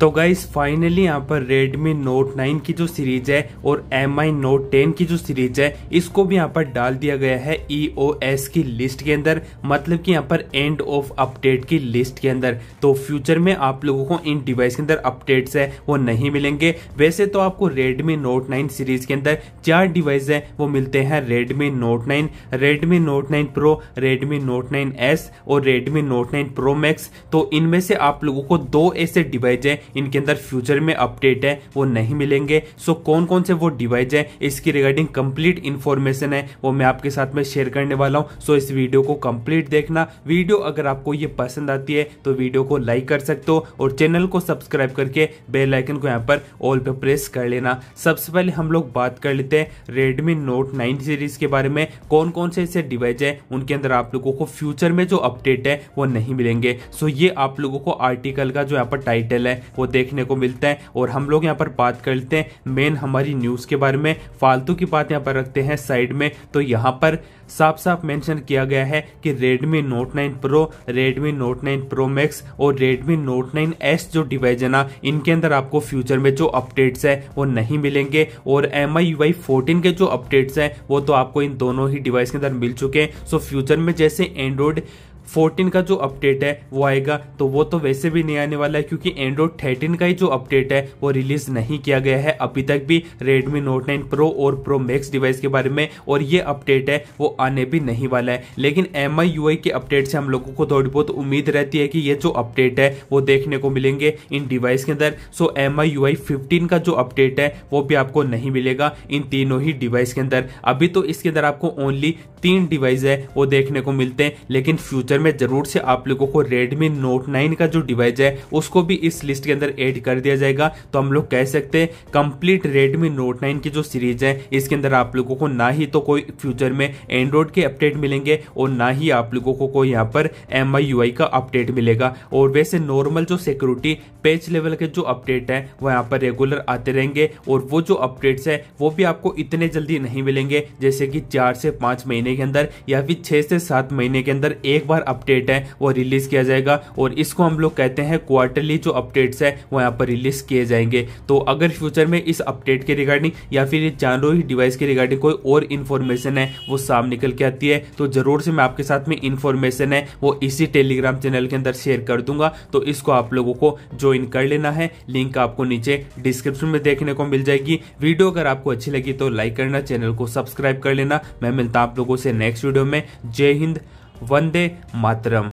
तो guys finally यहाँ पर Redmi Note 9 की जो सीरीज है और एम आई नोट टेन की जो सीरीज है इसको भी यहाँ पर डाल दिया गया है EOS की लिस्ट के अंदर मतलब कि यहाँ पर एंड ऑफ अपडेट की लिस्ट के अंदर तो फ्यूचर में आप लोगों को इन डिवाइस के अंदर अपडेट्स है वो नहीं मिलेंगे वैसे तो आपको Redmi Note 9 सीरीज के अंदर चार डिवाइस है वो मिलते हैं Redmi Note 9, Redmi Note 9 Pro, Redmi Note 9S और Redmi Note 9 Pro Max तो इनमें से आप लोगों को दो ऐसे डिवाइस है इनके अंदर फ्यूचर में अपडेट है वो नहीं मिलेंगे सो कौन कौन से वो डिवाइस है इसकी रिगार्डिंग कंप्लीट इन्फॉर्मेशन है वो मैं आपके साथ में शेयर करने वाला हूँ सो इस वीडियो को कंप्लीट देखना वीडियो अगर आपको ये पसंद आती है तो वीडियो को लाइक कर सकते हो और चैनल को सब्सक्राइब करके बेल आइकन को यहाँ पर ऑल पे प्रेस कर लेना सबसे पहले हम लोग बात कर लेते हैं रेडमी नोट नाइन सीरीज के बारे में कौन कौन से ऐसे डिवाइस है उनके अंदर आप लोगों को फ्यूचर में जो अपडेट है वो नहीं मिलेंगे सो ये आप लोगों को आर्टिकल का जो यहाँ पर टाइटल है वो देखने को मिलता है और हम लोग यहाँ पर बात करते हैं मेन हमारी न्यूज़ के बारे में फालतू की बात यहाँ पर रखते हैं साइड में तो यहाँ पर साफ साफ मेंशन किया गया है कि Redmi Note 9 Pro, Redmi Note 9 Pro Max और Redmi Note 9s जो डिवाइस है ना इनके अंदर आपको फ्यूचर में जो अपडेट्स है वो नहीं मिलेंगे और एम आई वाई फोर्टीन के जो अपडेट्स हैं वो तो आपको इन दोनों ही डिवाइस के अंदर मिल चुके हैं सो फ्यूचर में जैसे एंड्रॉयड फोर्टीन का जो अपडेट है वो आएगा तो वो तो वैसे भी नहीं आने वाला है क्योंकि एंड्रॉयड थर्टीन का ही जो अपडेट है वो रिलीज नहीं किया गया है अभी तक भी रेडमी नोट नाइन प्रो और प्रो मैक्स डिवाइस के बारे में और ये अपडेट है वो आने भी नहीं वाला है लेकिन एम आई के अपडेट से हम लोगों को थोड़ी बहुत उम्मीद रहती है कि ये जो अपडेट है वो देखने को मिलेंगे इन डिवाइस के अंदर सो एम आई का जो अपडेट है वो भी आपको नहीं मिलेगा इन तीनों ही डिवाइस के अंदर अभी तो इसके अंदर आपको ओनली तीन डिवाइस है वो देखने को मिलते हैं लेकिन फ्यूचर फ्यूचर में जरूर से आप लोगों को रेडमी नोट नाइन का जो डिवाइस है उसको भी इस लिस्ट के अंदर एड कर दिया जाएगा तो हम लोग कह सकते हैं कंप्लीट रेडमी नोट नाइन की जो सीरीज है इसके अंदर आप लोगों को ना ही तो कोई फ्यूचर में एंड्रॉइड के अपडेट मिलेंगे और ना ही आप लोगों को कोई यहाँ पर एम का अपडेट मिलेगा और वैसे नॉर्मल जो सिक्योरिटी पेज लेवल के जो अपडेट है वो यहाँ पर रेगुलर आते रहेंगे और वो जो अपडेट्स है वो भी आपको इतने जल्दी नहीं मिलेंगे जैसे कि चार से पांच महीने के अंदर या फिर छह से सात महीने के अंदर एक बार बार अपडेट है वो रिलीज किया जाएगा और इसको हम लोग कहते हैं क्वार्टरली जो अपडेट्स है वो यहाँ पर रिलीज किए जाएंगे तो अगर फ्यूचर में इस अपडेट के रिगार्डिंग या फिर चारों ही डिवाइस के रिगार्डिंग कोई और इन्फॉर्मेशन है वो सामने निकल के आती है तो जरूर से मैं आपके साथ में इन्फॉर्मेशन है वो इसी टेलीग्राम चैनल के अंदर शेयर कर दूंगा तो इसको आप लोगों को ज्वाइन कर लेना है लिंक आपको नीचे डिस्क्रिप्शन में देखने को मिल जाएगी वीडियो अगर आपको अच्छी लगी तो लाइक करना चैनल को सब्सक्राइब कर लेना मैं मिलता आप लोगों से नेक्स्ट वीडियो में जय हिंद वंदे मातरम